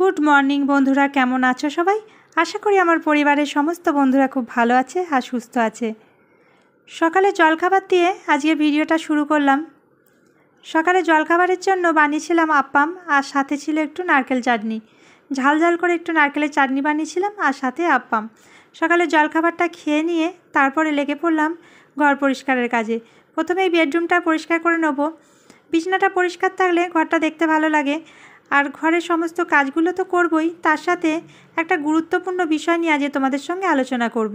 Good morning বন্ধুরা কেমন আছো সবাই আশা করি আমার পরিবারের সমস্ত বন্ধুরা খুব ভালো আছে আর সুস্থ আছে সকালে জলখাবার দিয়ে আজকে ভিডিওটা শুরু করলাম সকালে জলখাবারের জন্য বানিয়েছিলাম আপ্পাম আর সাথে ছিল একটু নারকেল চাটনি ঝাল ঝাল করে একটু নারকেলের চাটনি বানিয়েছিলাম আর সাথে আপ্পাম সকালে জলখাবারটা খেয়ে নিয়ে তারপরে লেগে পড়লাম ঘর পরিষ্কারের কাজে প্রথমেই বেডরুমটা পরিষ্কার করে নেবো বিছনাটা পরিষ্কার থাকলে ঘরটা দেখতে ভালো লাগে আর ঘরের সমস্ত কাজগুলো তো করবই তার সাথে একটা গুরুত্বপূর্ণ বিষয় নিয়ে আজ তোমাদের সঙ্গে আলোচনা করব।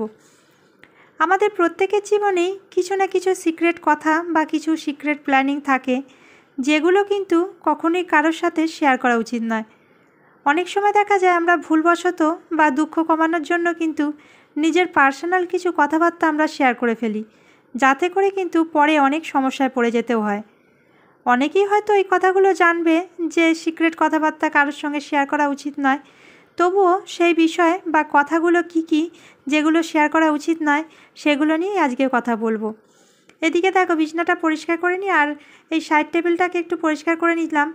আমাদের প্রত্যেকের জীবনেই কিছু না কিছু সিক্রেট কথা বা কিছু সিক্রেট প্ল্যানিং থাকে যেগুলো কিন্তু কখনোই কারোর সাথে শেয়ার করা উচিত নয় অনেক সময় দেখা যায় আমরা ভুলবশত বা দুঃখ কমানোর জন্য কিন্তু নিজের পার্সোনাল কিছু কথাবার্তা আমরা শেয়ার করে ফেলি যাতে করে কিন্তু পরে অনেক সমস্যায় পড়ে যেতেও হয় অনেকেই হয়তো এই কথাগুলো জানবে যে সিক্রেট কথাবার্তা কারোর সঙ্গে শেয়ার করা উচিত নয় তবুও সেই বিষয় বা কথাগুলো কি কি যেগুলো শেয়ার করা উচিত নয় সেগুলো নিয়েই আজকে কথা বলবো এদিকে দেখো বিছনাটা পরিষ্কার করে নিই আর এই সাইড টেবিলটাকে একটু পরিষ্কার করে নিলাম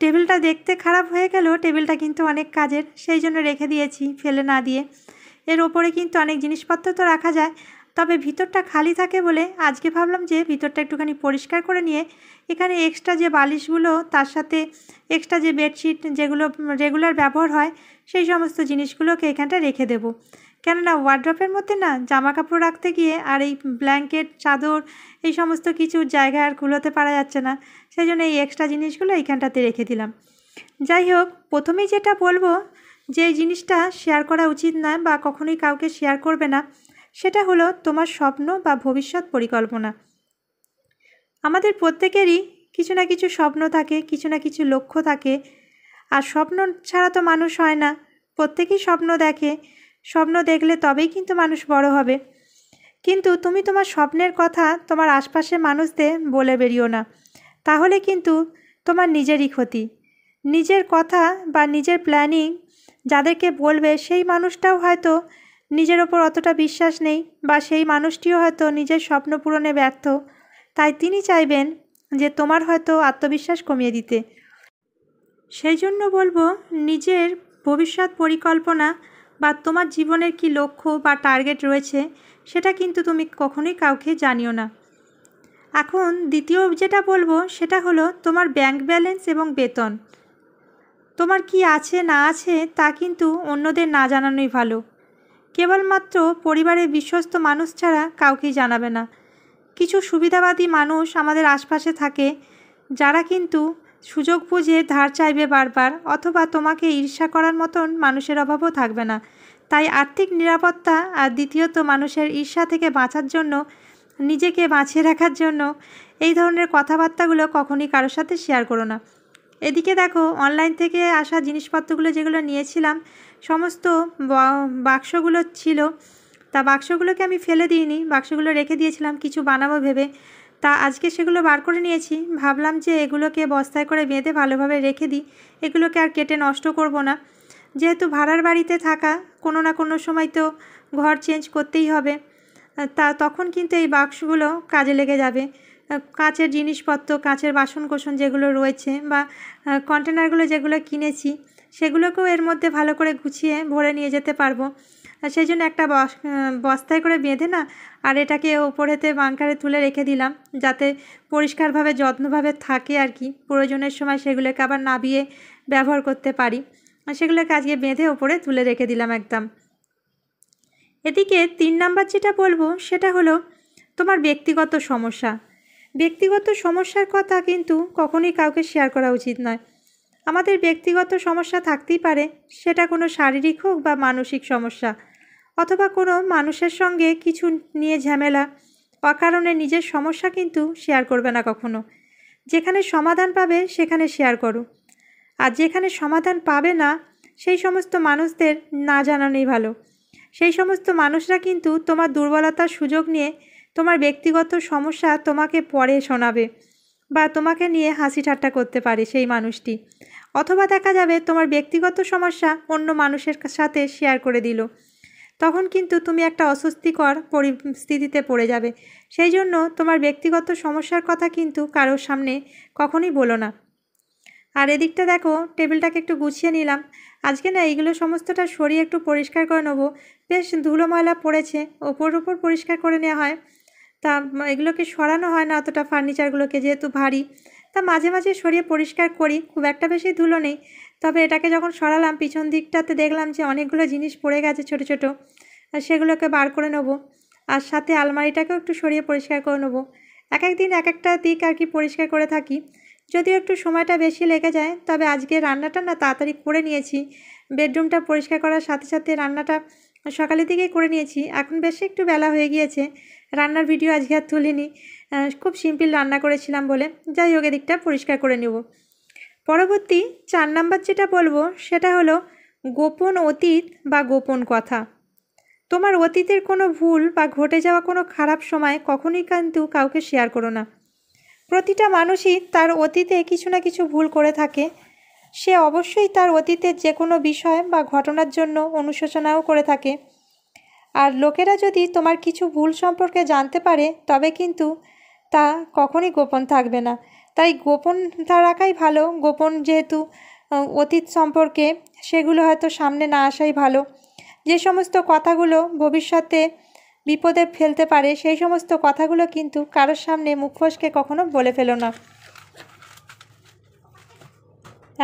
টেবিলটা দেখতে খারাপ হয়ে গেল টেবিলটা কিন্তু অনেক কাজের সেই জন্য রেখে দিয়েছি ফেলে না দিয়ে এর ওপরে কিন্তু অনেক জিনিসপত্র তো রাখা যায় তবে ভিতরটা খালি থাকে বলে আজকে ভাবলাম যে ভিতরটা একটুখানি পরিষ্কার করে নিয়ে এখানে এক্সট্রা যে বালিশগুলো তার সাথে এক্সট্রা যে বেডশিট যেগুলো রেগুলার ব্যবহার হয় সেই সমস্ত জিনিসগুলোকে এখানটা রেখে দেব কেননা ওয়ার্ড্রপের মধ্যে না জামা কাপড় রাখতে গিয়ে আর এই ব্ল্যাঙ্কেট চাদর এই সমস্ত কিছু জায়গা আর কুলোতে পারা যাচ্ছে না সেই জন্য এই এক্সট্রা জিনিসগুলো এইখানটাতে রেখে দিলাম যাই হোক প্রথমেই যেটা বলবো যে জিনিসটা শেয়ার করা উচিত না বা কখনোই কাউকে শেয়ার করবে না সেটা হলো তোমার স্বপ্ন বা ভবিষ্যৎ পরিকল্পনা আমাদের প্রত্যেকেরই কিছু না কিছু স্বপ্ন থাকে কিছু না কিছু লক্ষ্য থাকে আর স্বপ্ন ছাড়া তো মানুষ হয় না প্রত্যেকেই স্বপ্ন দেখে স্বপ্ন দেখলে তবেই কিন্তু মানুষ বড় হবে কিন্তু তুমি তোমার স্বপ্নের কথা তোমার আশপাশের মানুষদের বলে বেরিও না তাহলে কিন্তু তোমার নিজেরই ক্ষতি নিজের কথা বা নিজের প্ল্যানিং যাদেরকে বলবে সেই মানুষটাও হয়তো নিজের ওপর অতটা বিশ্বাস নেই বা সেই মানুষটিও হয়তো নিজের স্বপ্ন পূরণে ব্যর্থ তাই তিনি চাইবেন যে তোমার হয়তো আত্মবিশ্বাস কমিয়ে দিতে সেই জন্য বলবো নিজের ভবিষ্যৎ পরিকল্পনা বা তোমার জীবনের কি লক্ষ্য বা টার্গেট রয়েছে সেটা কিন্তু তুমি কখনোই কাউকে জানিও না এখন দ্বিতীয় যেটা বলবো সেটা হলো তোমার ব্যাংক ব্যালেন্স এবং বেতন তোমার কি আছে না আছে তা কিন্তু অন্যদের না জানানোই ভালো কেবলমাত্র পরিবারের বিশ্বস্ত মানুষ ছাড়া কাউকেই জানাবে না কিছু সুবিধাবাদী মানুষ আমাদের আশপাশে থাকে যারা কিন্তু সুযোগ বুঝে ধার চাইবে বারবার অথবা তোমাকে ঈর্ষা করার মতন মানুষের অভাবও থাকবে না তাই আর্থিক নিরাপত্তা আর দ্বিতীয়ত মানুষের ঈর্ষা থেকে বাঁচার জন্য নিজেকে বাঁচিয়ে রাখার জন্য এই ধরনের কথাবার্তাগুলো কখনই কারোর সাথে শেয়ার করো না এদিকে দেখো অনলাইন থেকে আসা জিনিসপত্রগুলো যেগুলো নিয়েছিলাম সমস্ত বাক্সগুলো ছিল তা বাক্সগুলোকে আমি ফেলে দিইনি বাক্সগুলো রেখে দিয়েছিলাম কিছু বানাবো ভেবে তা আজকে সেগুলো বার করে নিয়েছি ভাবলাম যে এগুলোকে বস্তায় করে বেঁধে ভালোভাবে রেখে দিই এগুলোকে আর কেটে নষ্ট করব না যেহেতু ভাড়ার বাড়িতে থাকা কোনো না কোনো সময় তো ঘর চেঞ্জ করতেই হবে তা তখন কিন্তু এই বাক্সগুলো কাজে লেগে যাবে কাঁচের জিনিসপত্র কাঁচের বাসন কোসন যেগুলো রয়েছে বা কন্টেনারগুলো যেগুলো কিনেছি সেগুলোকেও এর মধ্যে ভালো করে গুছিয়ে ভরে নিয়ে যেতে পারবো সেই জন্য একটা বস্তায় করে বেঁধে না আর এটাকে ওপরেতে বাংকারে তুলে রেখে দিলাম যাতে পরিষ্কারভাবে যত্নভাবে থাকে আর কি প্রয়োজনের সময় সেগুলোকে আবার নাবিয়ে ব্যবহার করতে পারি সেগুলোকে আজকে বেঁধে ওপরে তুলে রেখে দিলাম একদম এদিকে তিন নাম্বার যেটা বলবো সেটা হলো তোমার ব্যক্তিগত সমস্যা ব্যক্তিগত সমস্যার কথা কিন্তু কখনোই কাউকে শেয়ার করা উচিত নয় আমাদের ব্যক্তিগত সমস্যা থাকতেই পারে সেটা কোনো শারীরিক হোক বা মানসিক সমস্যা অথবা কোনো মানুষের সঙ্গে কিছু নিয়ে ঝামেলা অকারণে নিজের সমস্যা কিন্তু শেয়ার করবে না কখনো যেখানে সমাধান পাবে সেখানে শেয়ার করো আর যেখানে সমাধান পাবে না সেই সমস্ত মানুষদের না জানানোই ভালো সেই সমস্ত মানুষরা কিন্তু তোমার দুর্বলতার সুযোগ নিয়ে তোমার ব্যক্তিগত সমস্যা তোমাকে পরে শোনাবে বা তোমাকে নিয়ে হাসি ঠাট্টা করতে পারে সেই মানুষটি অথবা দেখা যাবে তোমার ব্যক্তিগত সমস্যা অন্য মানুষের সাথে শেয়ার করে দিল তখন কিন্তু তুমি একটা অস্বস্তিকর পরিস্থিতিতে পড়ে যাবে সেই জন্য তোমার ব্যক্তিগত সমস্যার কথা কিন্তু কারোর সামনে কখনোই বলো না আর এদিকটা দেখো টেবিলটাকে একটু গুছিয়ে নিলাম আজকে না এইগুলো সমস্তটা সরিয়ে একটু পরিষ্কার করে নেবো বেশ ধুলো ময়লা পড়েছে ওপর ওপর পরিষ্কার করে নেওয়া হয় তা এগুলোকে সরানো হয় না অতটা ফার্নিচারগুলোকে যেহেতু ভারী তা মাঝে মাঝে সরিয়ে পরিষ্কার করি খুব একটা বেশি ধুলো নেই তবে এটাকে যখন সরালাম পিছন দিকটাতে দেখলাম যে অনেকগুলো জিনিস পড়ে গেছে ছোট ছোট আর সেগুলোকে বার করে নেবো আর সাথে আলমারিটাকেও একটু সরিয়ে পরিষ্কার করে নেবো এক একদিন এক একটা দিক আর কি পরিষ্কার করে থাকি যদিও একটু সময়টা বেশি লেগে যায় তবে আজকে রান্নাটা না তাড়াতাড়ি করে নিয়েছি বেডরুমটা পরিষ্কার করার সাথে সাথে রান্নাটা সকালের দিকেই করে নিয়েছি এখন বেশ একটু বেলা হয়ে গিয়েছে রান্নার ভিডিও আজকে আর তুলিনি খুব সিম্পল রান্না করেছিলাম বলে যাই হোক এদিকটা পরিষ্কার করে নেব পরবর্তী চার নাম্বার যেটা বলবো সেটা হলো গোপন অতীত বা গোপন কথা তোমার অতীতের কোনো ভুল বা ঘটে যাওয়া কোনো খারাপ সময় কখনোই কিন্তু কাউকে শেয়ার করো না প্রতিটা মানুষই তার অতীতে কিছু না কিছু ভুল করে থাকে সে অবশ্যই তার অতীতের যে কোনো বিষয় বা ঘটনার জন্য অনুশোচনাও করে থাকে আর লোকেরা যদি তোমার কিছু ভুল সম্পর্কে জানতে পারে তবে কিন্তু তা কখনই গোপন থাকবে না তাই গোপন রাখাই ভালো গোপন যেহেতু অতীত সম্পর্কে সেগুলো হয়তো সামনে না আসাই ভালো যে সমস্ত কথাগুলো ভবিষ্যতে বিপদে ফেলতে পারে সেই সমস্ত কথাগুলো কিন্তু কারোর সামনে মুখোশকে কখনো বলে ফেলো না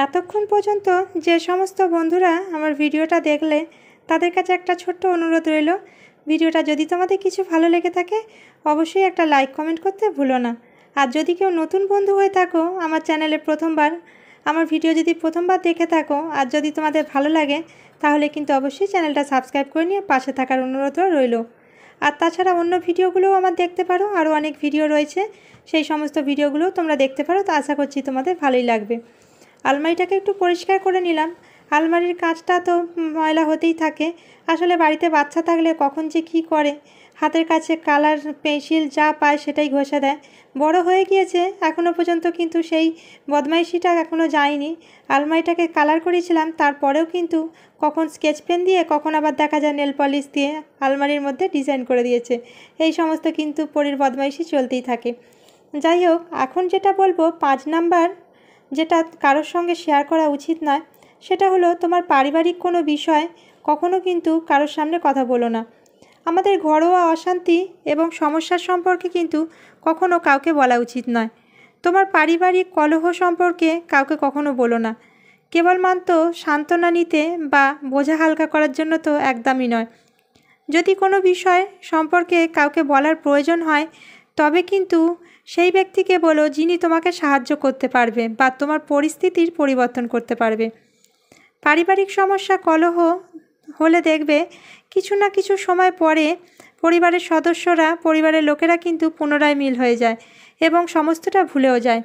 এতক্ষণ পর্যন্ত যে সমস্ত বন্ধুরা আমার ভিডিওটা দেখলে তাদের কাছে একটা ছোট্ট অনুরোধ রইল ভিডিওটা যদি তোমাদের কিছু ভালো লেগে থাকে অবশ্যই একটা লাইক কমেন্ট করতে ভুলো না আর যদি কেউ নতুন বন্ধু হয়ে থাকো আমার চ্যানেলে প্রথমবার আমার ভিডিও যদি প্রথমবার দেখে থাকো আর যদি তোমাদের ভালো লাগে তাহলে কিন্তু অবশ্যই চ্যানেলটা সাবস্ক্রাইব করে নিয়ে পাশে থাকার অনুরোধ রইল আর তাছাড়া অন্য ভিডিওগুলোও আমার দেখতে পারো আরও অনেক ভিডিও রয়েছে সেই সমস্ত ভিডিওগুলো তোমরা দেখতে পারো তো আশা করছি তোমাদের ভালোই লাগবে আলমারিটাকে একটু পরিষ্কার করে নিলাম আলমারির কাজটা তো ময়লা হতেই থাকে আসলে বাড়িতে বাচ্চা থাকলে কখন যে কী করে হাতের কাছে কালার পেন্সিল যা পায় সেটাই ঘষে দেয় বড় হয়ে গিয়েছে এখনও পর্যন্ত কিন্তু সেই বদমাইশিটা এখনও যায়নি আলমারিটাকে কালার করেছিলাম তারপরেও কিন্তু কখন স্কেচ পেন দিয়ে কখন আবার দেখা যায় নেল পলিশ দিয়ে আলমারির মধ্যে ডিজাইন করে দিয়েছে এই সমস্ত কিন্তু পরীর বদমাইশি চলতেই থাকে যাই হোক এখন যেটা বলবো পাঁচ নাম্বার যেটা কারোর সঙ্গে শেয়ার করা উচিত নয় সেটা হলো তোমার পারিবারিক কোনো বিষয় কখনো কিন্তু কারোর সামনে কথা বলো না আমাদের ঘরোয়া অশান্তি এবং সমস্যার সম্পর্কে কিন্তু কখনো কাউকে বলা উচিত নয় তোমার পারিবারিক কলহ সম্পর্কে কাউকে কখনো বলো না কেবলমাত্র সান্ত্বনা নিতে বা বোঝা হালকা করার জন্য তো একদমই নয় যদি কোনো বিষয় সম্পর্কে কাউকে বলার প্রয়োজন হয় তবে কিন্তু সেই ব্যক্তিকে বলো যিনি তোমাকে সাহায্য করতে পারবে বা তোমার পরিস্থিতির পরিবর্তন করতে পারবে পারিবারিক সমস্যা কলহ হলে দেখবে কিছু না কিছু সময় পরে পরিবারের সদস্যরা পরিবারের লোকেরা কিন্তু পুনরায় মিল হয়ে যায় এবং সমস্তটা ভুলেও যায়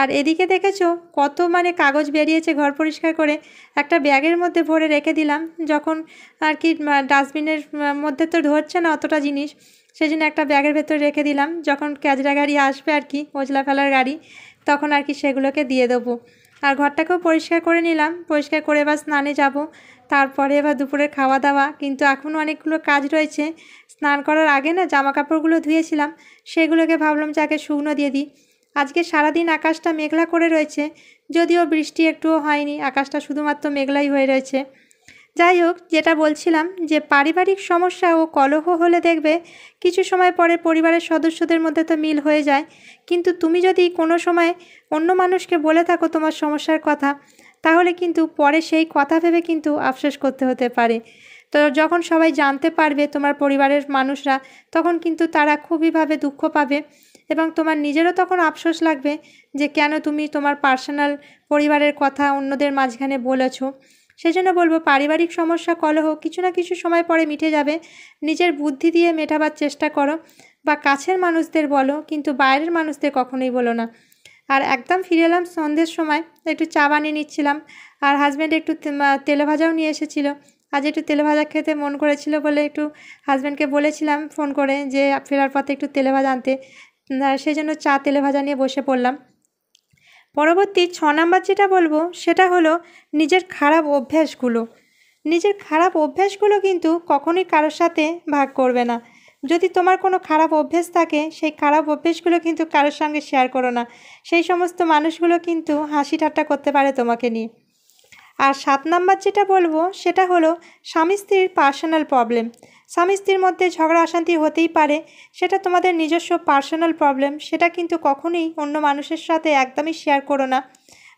আর এদিকে দেখেছো কত মানে কাগজ বেরিয়েছে ঘর পরিষ্কার করে একটা ব্যাগের মধ্যে ভরে রেখে দিলাম যখন আর কি ডাস্টবিনের মধ্যে তো ধরছে না অতটা জিনিস সেই জন্য একটা ব্যাগের ভেতর রেখে দিলাম যখন ক্যাজরা গাড়ি আসবে আর কি মজলা ফেলার গাড়ি তখন আর কি সেগুলোকে দিয়ে দেবো আর ঘরটাকেও পরিষ্কার করে নিলাম পরিষ্কার করে এবার স্নানে যাব তারপরে এবার দুপুরের খাওয়া দাওয়া কিন্তু এখনও অনেকগুলো কাজ রয়েছে স্নান করার আগে না জামা কাপড়গুলো ধুয়েছিলাম সেগুলোকে ভাবলাম যে আগে শুকনো দিয়ে দিই আজকে সারাদিন আকাশটা মেঘলা করে রয়েছে যদিও বৃষ্টি একটুও হয়নি আকাশটা শুধুমাত্র মেঘলাই হয়ে রয়েছে যাই হোক যেটা বলছিলাম যে পারিবারিক সমস্যা ও কলহ হলে দেখবে কিছু সময় পরে পরিবারের সদস্যদের মধ্যে তো মিল হয়ে যায় কিন্তু তুমি যদি কোনো সময় অন্য মানুষকে বলে থাকো তোমার সমস্যার কথা তাহলে কিন্তু পরে সেই কথা ভেবে কিন্তু আফসোস করতে হতে পারে তো যখন সবাই জানতে পারবে তোমার পরিবারের মানুষরা তখন কিন্তু তারা খুবইভাবে দুঃখ পাবে এবং তোমার নিজেরও তখন আফসোস লাগবে যে কেন তুমি তোমার পার্সোনাল পরিবারের কথা অন্যদের মাঝখানে বলেছো সেজন্য বলবো পারিবারিক সমস্যা কলহ কিছু না কিছু সময় পরে মিটে যাবে নিজের বুদ্ধি দিয়ে মেটাবার চেষ্টা করো বা কাছের মানুষদের বলো কিন্তু বাইরের মানুষদের কখনোই বলো না আর একদম ফিরে এলাম সন্ধ্যের সময় একটু চা বানিয়ে নিচ্ছিলাম আর হাজব্যান্ড একটু তেলে ভাজাও নিয়ে এসেছিল আজ একটু তেলে ভাজা খেতে মন করেছিল বলে একটু হাজব্যান্ডকে বলেছিলাম ফোন করে যে ফেরার পথে একটু তেলে ভাজা আনতে সেই জন্য চা তেলে ভাজা নিয়ে বসে পড়লাম পরবর্তী ছ নাম্বার যেটা বলবো সেটা হলো নিজের খারাপ অভ্যাসগুলো নিজের খারাপ অভ্যাসগুলো কিন্তু কখনোই কারোর সাথে ভাগ করবে না যদি তোমার কোনো খারাপ অভ্যেস থাকে সেই খারাপ অভ্যেসগুলো কিন্তু কারোর সঙ্গে শেয়ার করো না সেই সমস্ত মানুষগুলো কিন্তু হাসি ঠাট্টা করতে পারে তোমাকে নিয়ে আর সাত নাম্বার যেটা বলবো সেটা হলো স্বামী স্ত্রীর পার্সোনাল প্রবলেম স্বামী স্ত্রীর মধ্যে ঝগড়া অশান্তি হতেই পারে সেটা তোমাদের নিজস্ব পার্সোনাল প্রবলেম সেটা কিন্তু কখনোই অন্য মানুষের সাথে একদমই শেয়ার করো না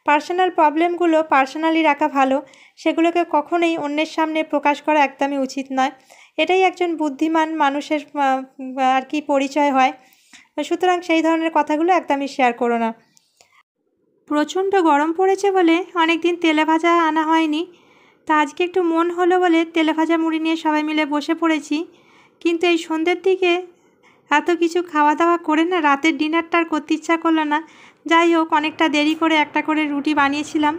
পার্সোনাল প্রবলেমগুলো পার্সোনালি রাখা ভালো সেগুলোকে কখনোই অন্যের সামনে প্রকাশ করা একদমই উচিত নয় এটাই একজন বুদ্ধিমান মানুষের আর কি পরিচয় হয় সুতরাং সেই ধরনের কথাগুলো একদমই শেয়ার করো না প্রচণ্ড গরম পড়েছে বলে অনেকদিন তেলে ভাজা আনা হয়নি তা আজকে একটু মন হলো বলে তেলে ভাজা মুড়ি নিয়ে সবাই মিলে বসে পড়েছি কিন্তু এই সন্ধ্যের দিকে এত কিছু খাওয়া দাওয়া করে না রাতের ডিনারটা আর করতে ইচ্ছা করলো না যাই হোক অনেকটা দেরি করে একটা করে রুটি বানিয়েছিলাম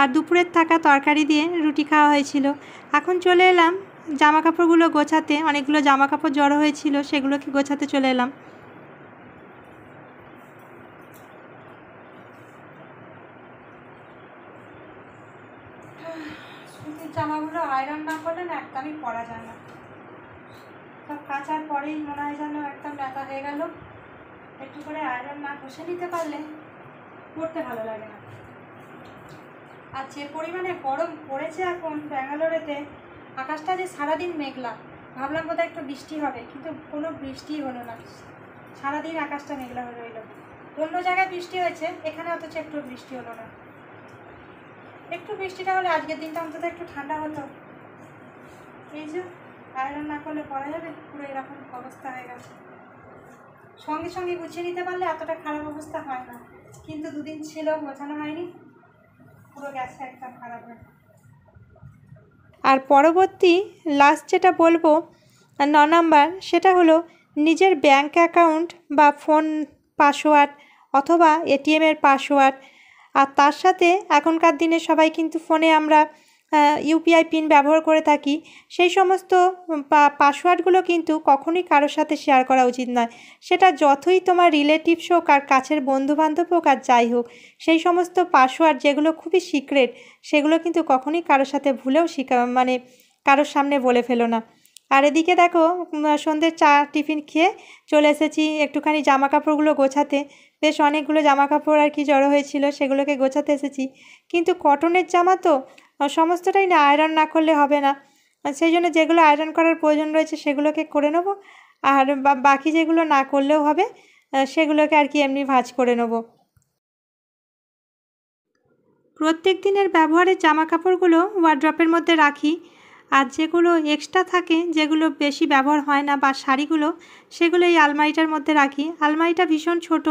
আর দুপুরের থাকা তরকারি দিয়ে রুটি খাওয়া হয়েছিল এখন চলে এলাম জামা কাপড়গুলো গোছাতে অনেকগুলো জামা কাপড় জড়ো হয়েছিল সেগুলোকে গোছাতে চলে এলাম একদমই পড়া যায় না সব কাচার পরেই মনে হয় যেন একদম ব্যথা হয়ে গেল একটু করে আয়রন না ঘষে নিতে পারলে পড়তে ভালো লাগে না আর যে পরিমাণে গরম পড়েছে এখন ব্যাঙ্গালোরেতে আকাশটা যে সারাদিন মেঘলা ভাবলাম বোধহয় একটু বৃষ্টি হবে কিন্তু কোনো বৃষ্টি হলো না সারাদিন আকাশটা মেঘলা হয়ে রইল অন্য জায়গায় বৃষ্টি হয়েছে এখানে অথচ একটু বৃষ্টি হলো না একটু বৃষ্টিটা হলে আজকের দিনটা অন্তত একটু ঠান্ডা হতো এই যে আয়রন না করলে পরা যাবে পুরো এরকম অবস্থা হয়ে গেছে সঙ্গে সঙ্গে গুছিয়ে নিতে পারলে এতটা খারাপ অবস্থা হয় না কিন্তু দুদিন ছিল গোছানো হয়নি পুরো গ্যাসটা একটা খারাপ হয় আর পরবর্তী লাস্ট যেটা বলবো ন নাম্বার সেটা হলো নিজের ব্যাংক অ্যাকাউন্ট বা ফোন পাসওয়ার্ড অথবা এটিএমের পাসওয়ার্ড আর তার সাথে এখনকার দিনে সবাই কিন্তু ফোনে আমরা ইউপিআই পিন ব্যবহার করে থাকি সেই সমস্ত পাসওয়ার্ডগুলো কিন্তু কখনোই কারোর সাথে শেয়ার করা উচিত নয় সেটা যতই তোমার রিলেটিভস হোক আর কাছের বন্ধুবান্ধব হোক আর যাই হোক সেই সমস্ত পাসওয়ার্ড যেগুলো খুবই সিক্রেট সেগুলো কিন্তু কখনোই কারোর সাথে ভুলেও শিখা মানে কারোর সামনে বলে ফেলো না আর এদিকে দেখো সন্ধ্যে চা টিফিন খেয়ে চলে এসেছি একটুখানি জামা কাপড়গুলো গোছাতে বেশ অনেকগুলো জামা কাপড় আর কি জড়ো হয়েছিল সেগুলোকে গোছাতে এসেছি কিন্তু কটনের জামা তো সমস্তটাই না আয়রন না করলে হবে না সেই জন্য যেগুলো আয়রন করার প্রয়োজন রয়েছে সেগুলোকে করে নেবো আর বাকি যেগুলো না করলেও হবে সেগুলোকে আর কি এমনি ভাজ করে নেব প্রত্যেক দিনের ব্যবহারের জামা কাপড়গুলো ওয়ার্ড্রপের মধ্যে রাখি আর যেগুলো এক্সট্রা থাকে যেগুলো বেশি ব্যবহার হয় না বা শাড়িগুলো সেগুলো এই আলমারিটার মধ্যে রাখি আলমারিটা ভীষণ ছোট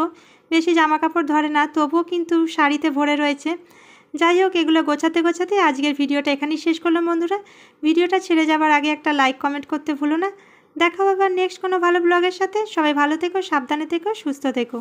বেশি জামা কাপড় ধরে না তবুও কিন্তু শাড়িতে ভরে রয়েছে যাই হোক এগুলো গোছাতে গোছাতে আজকের ভিডিওটা এখানেই শেষ করলাম বন্ধুরা ভিডিওটা ছেড়ে যাবার আগে একটা লাইক কমেন্ট করতে ভুলো না দেখা হবে নেক্সট কোনো ভালো ব্লগের সাথে সবাই ভালো থেকো সাবধানে থেকো সুস্থ থেকো